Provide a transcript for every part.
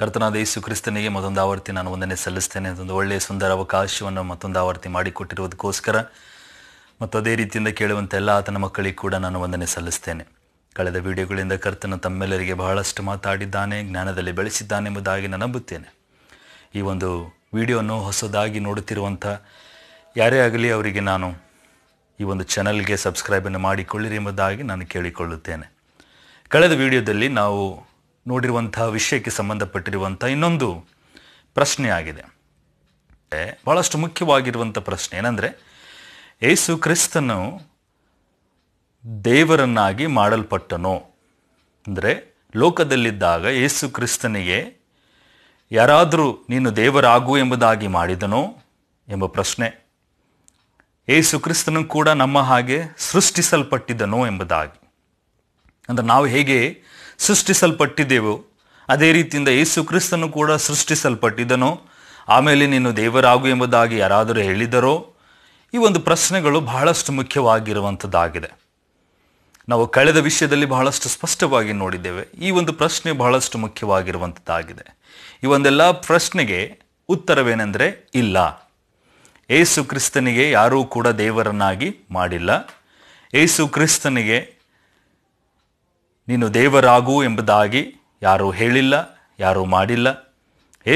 ಕರ್ತನಾದ ಯೇಸು ಕ್ರಿಸ್ತನಿಗೆ ಮತ್ತೊಂದು ಆವರ್ತಿ ನಾನು ವಂದನೆ ಸಲ್ಲಿಸ್ತೇನೆ ಅದೊಂದು ಒಳ್ಳೆಯ ಸುಂದರ ಅವಕಾಶವನ್ನು ಮತ್ತೊಂದು ಆವರ್ತಿ ಮಾಡಿಕೊಟ್ಟಿರುವುದಕ್ಕೋಸ್ಕರ ಮತ್ತು ಅದೇ ರೀತಿಯಿಂದ ಕೇಳುವಂಥ ಎಲ್ಲ ಆತನ ಮಕ್ಕಳಿಗೆ ಕೂಡ ನಾನು ವಂದನೆ ಸಲ್ಲಿಸ್ತೇನೆ ಕಳೆದ ವಿಡಿಯೋಗಳಿಂದ ಕರ್ತನ ತಮ್ಮೆಲ್ಲರಿಗೆ ಬಹಳಷ್ಟು ಮಾತಾಡಿದ್ದಾನೆ ಜ್ಞಾನದಲ್ಲಿ ಬೆಳೆಸಿದ್ದಾನೆ ಎಂಬುದಾಗಿ ನಾನು ನಂಬುತ್ತೇನೆ ಈ ಒಂದು ವಿಡಿಯೋನು ಹೊಸದಾಗಿ ನೋಡುತ್ತಿರುವಂಥ ಯಾರೇ ಆಗಲಿ ಅವರಿಗೆ ನಾನು ಈ ಒಂದು ಚಾನಲ್ಗೆ ಸಬ್ಸ್ಕ್ರೈಬನ್ನು ಮಾಡಿಕೊಳ್ಳಿರಿ ಎಂಬುದಾಗಿ ನಾನು ಕೇಳಿಕೊಳ್ಳುತ್ತೇನೆ ಕಳೆದ ವಿಡಿಯೋದಲ್ಲಿ ನಾವು ನೋಡಿರುವಂತಹ ವಿಷಯಕ್ಕೆ ಸಂಬಂಧಪಟ್ಟಿರುವಂಥ ಇನ್ನೊಂದು ಪ್ರಶ್ನೆ ಆಗಿದೆ ಬಹಳಷ್ಟು ಮುಖ್ಯವಾಗಿರುವಂಥ ಪ್ರಶ್ನೆ ಏನಂದರೆ ಏಸು ಕ್ರಿಸ್ತನು ದೇವರನ್ನಾಗಿ ಮಾಡಲ್ಪಟ್ಟನೋ ಅಂದರೆ ಲೋಕದಲ್ಲಿದ್ದಾಗ ಏಸು ಕ್ರಿಸ್ತನಿಗೆ ಯಾರಾದರೂ ನೀನು ದೇವರಾಗು ಎಂಬುದಾಗಿ ಮಾಡಿದನೋ ಎಂಬ ಪ್ರಶ್ನೆ ಏಸು ಕ್ರಿಸ್ತನು ಕೂಡ ನಮ್ಮ ಹಾಗೆ ಸೃಷ್ಟಿಸಲ್ಪಟ್ಟಿದ್ದನೋ ಎಂಬುದಾಗಿ ಅಂದರೆ ನಾವು ಹೇಗೆ ಸೃಷ್ಟಿಸಲ್ಪಟ್ಟಿದ್ದೆವು ಅದೇ ರೀತಿಯಿಂದ ಯೇಸು ಕ್ರಿಸ್ತನು ಕೂಡ ಸೃಷ್ಟಿಸಲ್ಪಟ್ಟಿದ್ದನು ಆಮೇಲೆ ನೀನು ದೇವರಾಗು ಎಂಬುದಾಗಿ ಯಾರಾದರೂ ಹೇಳಿದರೋ ಈ ಒಂದು ಪ್ರಶ್ನೆಗಳು ಬಹಳಷ್ಟು ಮುಖ್ಯವಾಗಿರುವಂಥದ್ದಾಗಿದೆ ನಾವು ಕಳೆದ ವಿಷಯದಲ್ಲಿ ಬಹಳಷ್ಟು ಸ್ಪಷ್ಟವಾಗಿ ನೋಡಿದ್ದೇವೆ ಈ ಒಂದು ಪ್ರಶ್ನೆ ಬಹಳಷ್ಟು ಮುಖ್ಯವಾಗಿರುವಂಥದ್ದಾಗಿದೆ ಈ ಒಂದೆಲ್ಲ ಪ್ರಶ್ನೆಗೆ ಉತ್ತರವೇನೆಂದರೆ ಇಲ್ಲ ಏಸು ಕ್ರಿಸ್ತನಿಗೆ ಯಾರೂ ಕೂಡ ದೇವರನ್ನಾಗಿ ಮಾಡಿಲ್ಲ ಏಸು ಕ್ರಿಸ್ತನಿಗೆ ನೀನು ದೇವರಾಗು ಎಂಬುದಾಗಿ ಯಾರೂ ಹೇಳಿಲ್ಲ ಯಾರೂ ಮಾಡಿಲ್ಲ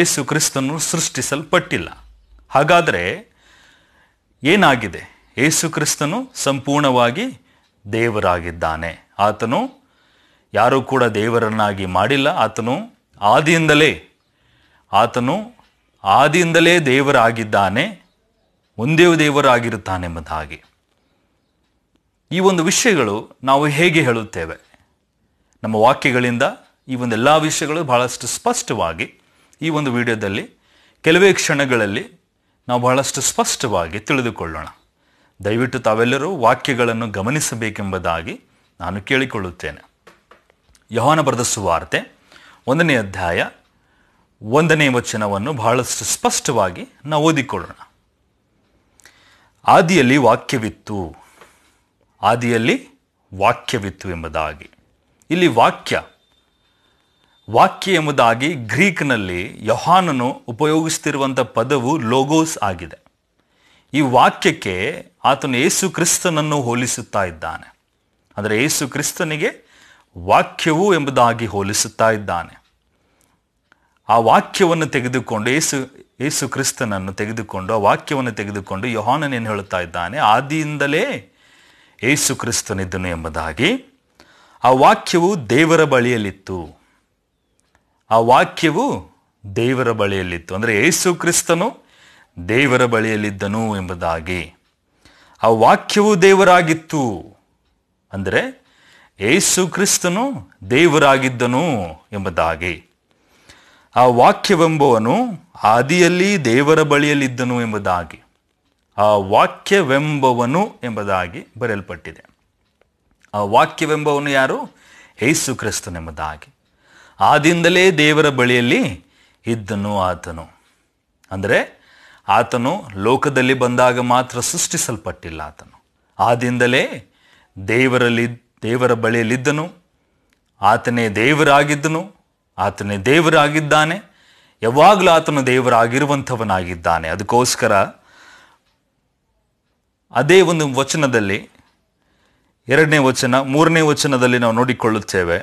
ಏಸು ಕ್ರಿಸ್ತನು ಸೃಷ್ಟಿಸಲ್ಪಟ್ಟಿಲ್ಲ ಹಾಗಾದರೆ ಏನಾಗಿದೆ ಏಸು ಕ್ರಿಸ್ತನು ಸಂಪೂರ್ಣವಾಗಿ ದೇವರಾಗಿದ್ದಾನೆ ಆತನು ಯಾರೂ ಕೂಡ ದೇವರನ್ನಾಗಿ ಮಾಡಿಲ್ಲ ಆತನು ಆದಿಯಿಂದಲೇ ಆತನು ಆದಿಯಿಂದಲೇ ದೇವರಾಗಿದ್ದಾನೆ ಒಂದೇ ದೇವರಾಗಿರುತ್ತಾನೆಂಬುದಾಗಿ ಈ ಒಂದು ವಿಷಯಗಳು ನಾವು ಹೇಗೆ ಹೇಳುತ್ತೇವೆ ನಮ್ಮ ವಾಕ್ಯಗಳಿಂದ ಈ ಒಂದೆಲ್ಲ ವಿಷಯಗಳು ಬಹಳಷ್ಟು ಸ್ಪಷ್ಟವಾಗಿ ಈ ಒಂದು ವಿಡಿಯೋದಲ್ಲಿ ಕೆಲವೇ ಕ್ಷಣಗಳಲ್ಲಿ ನಾವು ಬಹಳಷ್ಟು ಸ್ಪಷ್ಟವಾಗಿ ತಿಳಿದುಕೊಳ್ಳೋಣ ದಯವಿಟ್ಟು ತಾವೆಲ್ಲರೂ ವಾಕ್ಯಗಳನ್ನು ಗಮನಿಸಬೇಕೆಂಬುದಾಗಿ ನಾನು ಕೇಳಿಕೊಳ್ಳುತ್ತೇನೆ ಯೋಹಾನ ಬರೆದ ವಾರ್ತೆ ಒಂದನೇ ಅಧ್ಯಾಯ ಒಂದನೇ ವಚನವನ್ನು ಬಹಳಷ್ಟು ಸ್ಪಷ್ಟವಾಗಿ ನಾವು ಓದಿಕೊಳ್ಳೋಣ ಆದಿಯಲ್ಲಿ ವಾಕ್ಯವಿತ್ತು ಆದಿಯಲ್ಲಿ ವಾಕ್ಯವಿತ್ತು ಎಂಬುದಾಗಿ ಇಲ್ಲಿ ವಾಕ್ಯ ವಾಕ್ಯ ಎಂಬುದಾಗಿ ಗ್ರೀಕ್ನಲ್ಲಿ ಯೊಹಾನನು ಉಪಯೋಗಿಸ್ತಿರುವಂಥ ಪದವು ಲೋಗೋಸ್ ಆಗಿದೆ ಈ ವಾಕ್ಯಕ್ಕೆ ಆತನು ಏಸು ಕ್ರಿಸ್ತನನ್ನು ಹೋಲಿಸುತ್ತಾ ಇದ್ದಾನೆ ಅಂದರೆ ಏಸು ಕ್ರಿಸ್ತನಿಗೆ ವಾಕ್ಯವು ಎಂಬುದಾಗಿ ಹೋಲಿಸುತ್ತಾ ಇದ್ದಾನೆ ಆ ವಾಕ್ಯವನ್ನು ತೆಗೆದುಕೊಂಡು ಏಸು ಏಸು ಕ್ರಿಸ್ತನನ್ನು ತೆಗೆದುಕೊಂಡು ಆ ವಾಕ್ಯವನ್ನು ತೆಗೆದುಕೊಂಡು ಯೋಹಾನನೇನು ಹೇಳುತ್ತಾ ಇದ್ದಾನೆ ಆದಿಯಿಂದಲೇ ಏಸು ಕ್ರಿಸ್ತನಿದ್ದನು ಎಂಬುದಾಗಿ ಆ ವಾಕ್ಯವು ದೇವರ ಬಳಿಯಲ್ಲಿತ್ತು ಆ ವಾಕ್ಯವು ದೇವರ ಬಳಿಯಲ್ಲಿತ್ತು ಅಂದರೆ ಯೇಸು ಕ್ರಿಸ್ತನು ದೇವರ ಬಳಿಯಲ್ಲಿದ್ದನು ಎಂಬುದಾಗಿ ಆ ವಾಕ್ಯವು ದೇವರಾಗಿತ್ತು ಅಂದರೆ ಯೇಸು ಕ್ರಿಸ್ತನು ದೇವರಾಗಿದ್ದನು ಎಂಬುದಾಗಿ ಆ ವಾಕ್ಯವೆಂಬುವನು ಆದಿಯಲ್ಲಿ ದೇವರ ಬಳಿಯಲ್ಲಿದ್ದನು ಎಂಬುದಾಗಿ ಆ ವಾಕ್ಯವೆಂಬವನು ಎಂಬುದಾಗಿ ಬರೆಯಲ್ಪಟ್ಟಿದೆ ಆ ವಾಕ್ಯವೆಂಬವನು ಯಾರು ಏಸು ಕ್ರಿಸ್ತನೆಂಬುದಾಗಿ ಆದಿಂದಲೇ ದೇವರ ಬಳಿಯಲ್ಲಿ ಇದ್ದನು ಆತನು ಅಂದರೆ ಆತನು ಲೋಕದಲ್ಲಿ ಬಂದಾಗ ಮಾತ್ರ ಸೃಷ್ಟಿಸಲ್ಪಟ್ಟಿಲ್ಲ ಆತನು ಆದಿಂದಲೇ ದೇವರಲ್ಲಿ ದೇವರ ಬಳಿಯಲ್ಲಿದ್ದನು ಆತನೇ ದೇವರಾಗಿದ್ದನು ಆತನೇ ದೇವರಾಗಿದ್ದಾನೆ ಯಾವಾಗಲೂ ಆತನು ದೇವರಾಗಿರುವಂಥವನಾಗಿದ್ದಾನೆ ಅದಕ್ಕೋಸ್ಕರ ಅದೇ ಒಂದು ವಚನದಲ್ಲಿ ಎರಡನೇ ವಚನ ಮೂರನೇ ವಚನದಲ್ಲಿ ನಾವು ನೋಡಿಕೊಳ್ಳುತ್ತೇವೆ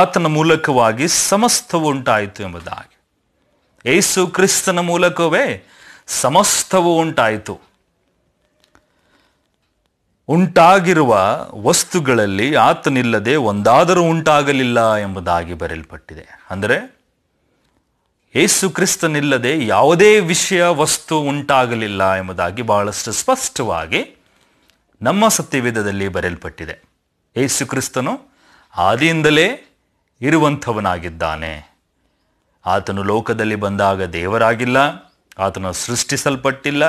ಆತನ ಮೂಲಕವಾಗಿ ಸಮಸ್ತವು ಉಂಟಾಯಿತು ಎಂಬುದಾಗಿ ಏಸು ಕ್ರಿಸ್ತನ ಮೂಲಕವೇ ಸಮಸ್ತವು ಉಂಟಾಯಿತು ಉಂಟಾಗಿರುವ ವಸ್ತುಗಳಲ್ಲಿ ಆತನಿಲ್ಲದೆ ಒಂದಾದರೂ ಉಂಟಾಗಲಿಲ್ಲ ಎಂಬುದಾಗಿ ಬರೆಯಲ್ಪಟ್ಟಿದೆ ಅಂದರೆ ಏಸು ಕ್ರಿಸ್ತನಿಲ್ಲದೆ ಯಾವುದೇ ವಿಷಯ ವಸ್ತು ಉಂಟಾಗಲಿಲ್ಲ ಎಂಬುದಾಗಿ ಬಹಳಷ್ಟು ಸ್ಪಷ್ಟವಾಗಿ ನಮ್ಮ ಸತ್ಯವೇದದಲ್ಲಿ ಬರೆಯಲ್ಪಟ್ಟಿದೆ ಯೇಸು ಕ್ರಿಸ್ತನು ಆದಿಯಿಂದಲೇ ಇರುವಂಥವನಾಗಿದ್ದಾನೆ ಆತನು ಲೋಕದಲ್ಲಿ ಬಂದಾಗ ದೇವರಾಗಿಲ್ಲ ಆತನು ಸೃಷ್ಟಿಸಲ್ಪಟ್ಟಿಲ್ಲ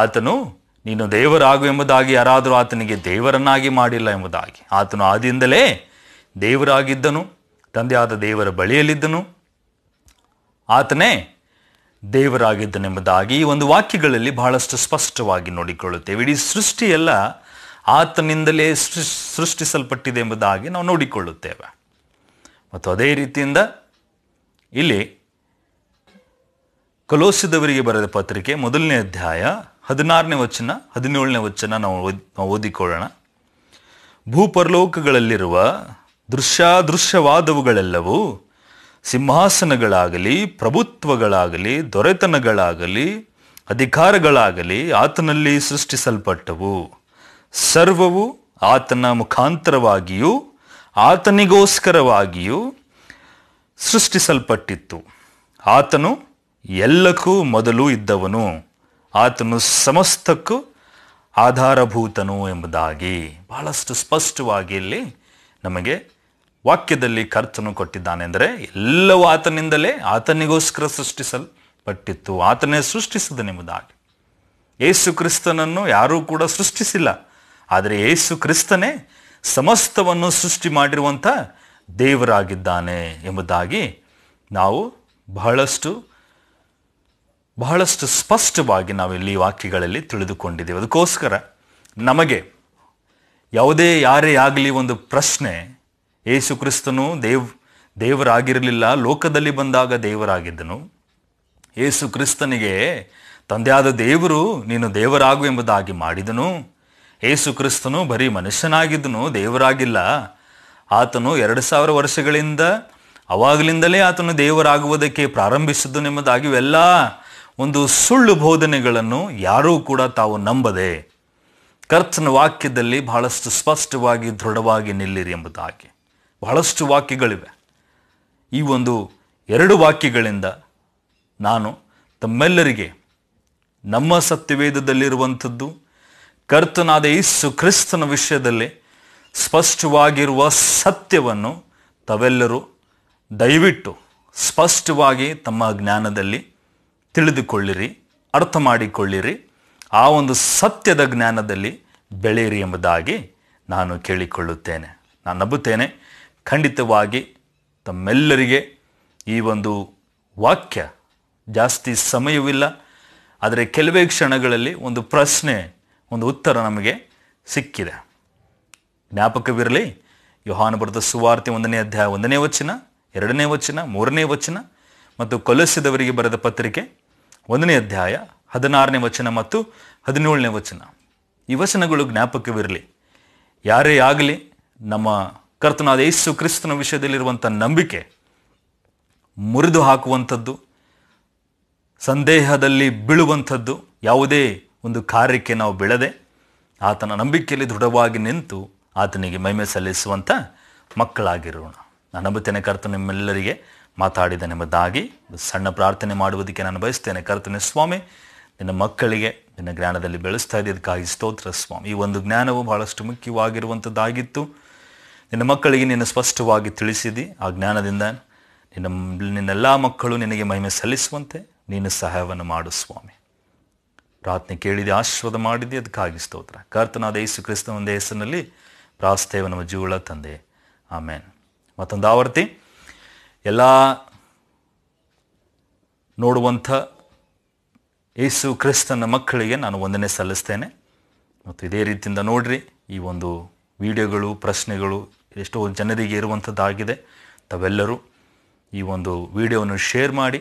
ಆತನು ನೀನು ದೇವರಾಗು ಎಂಬುದಾಗಿ ಯಾರಾದರೂ ಆತನಿಗೆ ದೇವರನ್ನಾಗಿ ಮಾಡಿಲ್ಲ ಎಂಬುದಾಗಿ ಆತನು ಆದಿಯಿಂದಲೇ ದೇವರಾಗಿದ್ದನು ತಂದೆಯಾದ ದೇವರ ಬಳಿಯಲ್ಲಿದ್ದನು ಆತನೇ ದೇವರಾಗಿದ್ದನೆಂಬುದಾಗಿ ಈ ಒಂದು ವಾಕ್ಯಗಳಲ್ಲಿ ಬಹಳಷ್ಟು ಸ್ಪಷ್ಟವಾಗಿ ನೋಡಿಕೊಳ್ಳುತ್ತೇವೆ ಇಡೀ ಸೃಷ್ಟಿಯೆಲ್ಲ ಆತನಿಂದಲೇ ಸೃಷ್ಟಿಸಲ್ಪಟ್ಟಿದೆ ಎಂಬುದಾಗಿ ನಾವು ನೋಡಿಕೊಳ್ಳುತ್ತೇವೆ ಮತ್ತು ಅದೇ ರೀತಿಯಿಂದ ಇಲ್ಲಿ ಕಲೋಸಿದವರಿಗೆ ಬರೆದ ಪತ್ರಿಕೆ ಮೊದಲನೇ ಅಧ್ಯಾಯ ಹದಿನಾರನೇ ವಚನ ಹದಿನೇಳನೇ ವಚನ ನಾವು ಓದಿಕೊಳ್ಳೋಣ ಭೂಪರಲೋಕಗಳಲ್ಲಿರುವ ದೃಶ್ಯಾದೃಶ್ಯವಾದವುಗಳೆಲ್ಲವೂ ಸಿಂಹಾಸನಗಳಾಗಲಿ ಪ್ರಭುತ್ವಗಳಾಗಲಿ ದೊರೆತನಗಳಾಗಲಿ ಅಧಿಕಾರಗಳಾಗಲಿ ಆತನಲ್ಲಿ ಸೃಷ್ಟಿಸಲ್ಪಟ್ಟವು ಸರ್ವವು ಆತನ ಮುಖಾಂತರವಾಗಿಯೂ ಆತನಿಗೋಸ್ಕರವಾಗಿಯೂ ಸೃಷ್ಟಿಸಲ್ಪಟ್ಟಿತ್ತು ಆತನು ಎಲ್ಲಕ್ಕೂ ಮೊದಲು ಇದ್ದವನು ಆತನು ಸಮಸ್ತಕ್ಕೂ ಆಧಾರಭೂತನು ಎಂಬುದಾಗಿ ಬಹಳಷ್ಟು ಸ್ಪಷ್ಟವಾಗಿ ಇಲ್ಲಿ ನಮಗೆ ವಾಕ್ಯದಲ್ಲಿ ಕರ್ತನು ಕೊಟ್ಟಿದ್ದಾನೆ ಅಂದರೆ ಎಲ್ಲವೂ ಆತನಿಂದಲೇ ಆತನಿಗೋಸ್ಕರ ಸೃಷ್ಟಿಸಲ್ಪಟ್ಟಿತ್ತು ಆತನೇ ಸೃಷ್ಟಿಸಿದ ನಿಮ್ಮದಾಗಿ ಏಸು ಕ್ರಿಸ್ತನನ್ನು ಯಾರೂ ಕೂಡ ಸೃಷ್ಟಿಸಿಲ್ಲ ಆದರೆ ಏಸು ಕ್ರಿಸ್ತನೇ ಸಮಸ್ತವನ್ನು ಸೃಷ್ಟಿ ಮಾಡಿರುವಂಥ ದೇವರಾಗಿದ್ದಾನೆ ಎಂಬುದಾಗಿ ನಾವು ಬಹಳಷ್ಟು ಬಹಳಷ್ಟು ಸ್ಪಷ್ಟವಾಗಿ ನಾವಿಲ್ಲಿ ವಾಕ್ಯಗಳಲ್ಲಿ ತಿಳಿದುಕೊಂಡಿದ್ದೇವೆ ಅದಕ್ಕೋಸ್ಕರ ನಮಗೆ ಯಾವುದೇ ಯಾರೇ ಆಗಲಿ ಒಂದು ಪ್ರಶ್ನೆ ಯೇಸು ಕ್ರಿಸ್ತನು ದೇವ್ ದೇವರಾಗಿರಲಿಲ್ಲ ಲೋಕದಲ್ಲಿ ಬಂದಾಗ ದೇವರಾಗಿದ್ದನು ಏಸು ಕ್ರಿಸ್ತನಿಗೆ ತಂದೆಯಾದ ದೇವರು ನೀನು ದೇವರಾಗು ಎಂಬುದಾಗಿ ಮಾಡಿದನು ಏಸು ಕ್ರಿಸ್ತನು ಬರೀ ಮನುಷ್ಯನಾಗಿದ್ದನು ದೇವರಾಗಿಲ್ಲ ಆತನು ಎರಡು ಸಾವಿರ ವರ್ಷಗಳಿಂದ ಅವಾಗಲಿಂದಲೇ ಆತನು ದೇವರಾಗುವುದಕ್ಕೆ ಎಂಬುದಾಗಿ ಇವೆಲ್ಲ ಒಂದು ಸುಳ್ಳು ಬೋಧನೆಗಳನ್ನು ಯಾರೂ ಕೂಡ ತಾವು ನಂಬದೆ ಕರ್ತನ ವಾಕ್ಯದಲ್ಲಿ ಬಹಳಷ್ಟು ಸ್ಪಷ್ಟವಾಗಿ ದೃಢವಾಗಿ ನಿಲ್ಲಿರಿ ಎಂಬುದಾಗಿ ಬಹಳಷ್ಟು ವಾಕ್ಯಗಳಿವೆ ಈ ಒಂದು ಎರಡು ವಾಕ್ಯಗಳಿಂದ ನಾನು ತಮ್ಮೆಲ್ಲರಿಗೆ ನಮ್ಮ ಸತ್ಯವೇದದಲ್ಲಿರುವಂಥದ್ದು ಕರ್ತನಾದ ಯೇಸು ಕ್ರಿಸ್ತನ ವಿಷಯದಲ್ಲಿ ಸ್ಪಷ್ಟವಾಗಿರುವ ಸತ್ಯವನ್ನು ತವೆಲ್ಲರೂ ದಯವಿಟ್ಟು ಸ್ಪಷ್ಟವಾಗಿ ತಮ್ಮ ಜ್ಞಾನದಲ್ಲಿ ತಿಳಿದುಕೊಳ್ಳಿರಿ ಅರ್ಥ ಮಾಡಿಕೊಳ್ಳಿರಿ ಆ ಒಂದು ಸತ್ಯದ ಜ್ಞಾನದಲ್ಲಿ ಬೆಳೆಯಿರಿ ಎಂಬುದಾಗಿ ನಾನು ಕೇಳಿಕೊಳ್ಳುತ್ತೇನೆ ನಾನು ನಂಬುತ್ತೇನೆ ಖಂಡಿತವಾಗಿ ತಮ್ಮೆಲ್ಲರಿಗೆ ಈ ಒಂದು ವಾಕ್ಯ ಜಾಸ್ತಿ ಸಮಯವಿಲ್ಲ ಆದರೆ ಕೆಲವೇ ಕ್ಷಣಗಳಲ್ಲಿ ಒಂದು ಪ್ರಶ್ನೆ ಒಂದು ಉತ್ತರ ನಮಗೆ ಸಿಕ್ಕಿದೆ ಜ್ಞಾಪಕವಿರಲಿ ಯೋಹಾನ ಬರೆದ ಸುವಾರ್ತೆ ಒಂದನೇ ಅಧ್ಯಾಯ ಒಂದನೇ ವಚನ ಎರಡನೇ ವಚನ ಮೂರನೇ ವಚನ ಮತ್ತು ಕೊಲಸಿದವರಿಗೆ ಬರೆದ ಪತ್ರಿಕೆ ಒಂದನೇ ಅಧ್ಯಾಯ ಹದಿನಾರನೇ ವಚನ ಮತ್ತು ಹದಿನೇಳನೇ ವಚನ ಈ ವಚನಗಳು ಜ್ಞಾಪಕವಿರಲಿ ಯಾರೇ ಆಗಲಿ ನಮ್ಮ ಕರ್ತನಾದ ಯೇಸು ಕ್ರಿಸ್ತನ ವಿಷಯದಲ್ಲಿರುವಂಥ ನಂಬಿಕೆ ಮುರಿದು ಹಾಕುವಂಥದ್ದು ಸಂದೇಹದಲ್ಲಿ ಬೀಳುವಂಥದ್ದು ಯಾವುದೇ ಒಂದು ಕಾರ್ಯಕ್ಕೆ ನಾವು ಬೆಳೆದೆ ಆತನ ನಂಬಿಕೆಯಲ್ಲಿ ದೃಢವಾಗಿ ನಿಂತು ಆತನಿಗೆ ಮೈಮೆ ಸಲ್ಲಿಸುವಂಥ ಮಕ್ಕಳಾಗಿರೋಣ ನಾನು ನಂಬುತ್ತೇನೆ ಕರ್ತ ನಿಮ್ಮೆಲ್ಲರಿಗೆ ಮಾತಾಡಿದನೆಂಬುದಾಗಿ ಸಣ್ಣ ಪ್ರಾರ್ಥನೆ ಮಾಡುವುದಕ್ಕೆ ನಾನು ಬಯಸ್ತೇನೆ ಕರ್ತನೆ ಸ್ವಾಮಿ ನಿನ್ನ ಮಕ್ಕಳಿಗೆ ನಿನ್ನ ಜ್ಞಾನದಲ್ಲಿ ಬೆಳೆಸ್ತಾ ಇದ್ದಕ್ಕಾಗಿ ಸ್ತೋತ್ರ ಸ್ವಾಮಿ ಈ ಒಂದು ಜ್ಞಾನವು ಬಹಳಷ್ಟು ಮುಖ್ಯವಾಗಿರುವಂಥದ್ದಾಗಿತ್ತು ನಿನ್ನ ಮಕ್ಕಳಿಗೆ ನೀನು ಸ್ಪಷ್ಟವಾಗಿ ತಿಳಿಸಿದಿ ಆ ಜ್ಞಾನದಿಂದ ನಿನ್ನ ನಿನ್ನೆಲ್ಲ ಮಕ್ಕಳು ನಿನಗೆ ಮಹಿಮೆ ಸಲ್ಲಿಸುವಂತೆ ನೀನು ಸಹಾಯವನ್ನು ಮಾಡು ಸ್ವಾಮಿ ಪ್ರಾರ್ಥನೆ ಕೇಳಿದೆ ಆಶೀರ್ವಾದ ಮಾಡಿದೆ ಅದಕ್ಕಾಗಿ ಸ್ತೋತ್ರ ಕರ್ತನಾದ ಯೇಸು ಕ್ರಿಸ್ತ ಒಂದೇ ಹೆಸರಿನಲ್ಲಿ ಪ್ರಾಸ್ತೇವ ನಮ್ಮ ಜೀವಳ ತಂದೆ ಆಮೇನ್ ಮತ್ತೊಂದು ಆವರ್ತಿ ಎಲ್ಲ ನೋಡುವಂಥ ಯೇಸು ಕ್ರಿಸ್ತನ ಮಕ್ಕಳಿಗೆ ನಾನು ವಂದನೆ ಸಲ್ಲಿಸ್ತೇನೆ ಮತ್ತು ಇದೇ ರೀತಿಯಿಂದ ನೋಡ್ರಿ ಈ ಒಂದು ವಿಡಿಯೋಗಳು ಪ್ರಶ್ನೆಗಳು ಎಷ್ಟೋ ಜನರಿಗೆ ಇರುವಂಥದ್ದಾಗಿದೆ ತಾವೆಲ್ಲರೂ ಈ ಒಂದು ವಿಡಿಯೋವನ್ನು ಶೇರ್ ಮಾಡಿ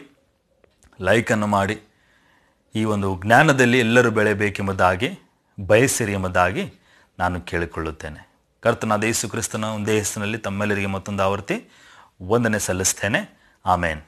ಲೈಕನ್ನು ಮಾಡಿ ಈ ಒಂದು ಜ್ಞಾನದಲ್ಲಿ ಎಲ್ಲರೂ ಬೆಳೆಯಬೇಕೆಂಬುದಾಗಿ ಬಯಸಿರಿ ಎಂಬುದಾಗಿ ನಾನು ಕೇಳಿಕೊಳ್ಳುತ್ತೇನೆ ಕರ್ತನಾದ ಯೇಸು ಕ್ರಿಸ್ತನ ಒಂದೇ ಹೆಸರಿನಲ್ಲಿ ತಮ್ಮೆಲ್ಲರಿಗೆ ಮತ್ತೊಂದು ಆವೃತ್ತಿ ವಂದನೆ ಸಲ್ಲಿಸ್ತೇನೆ ಆಮೇನ್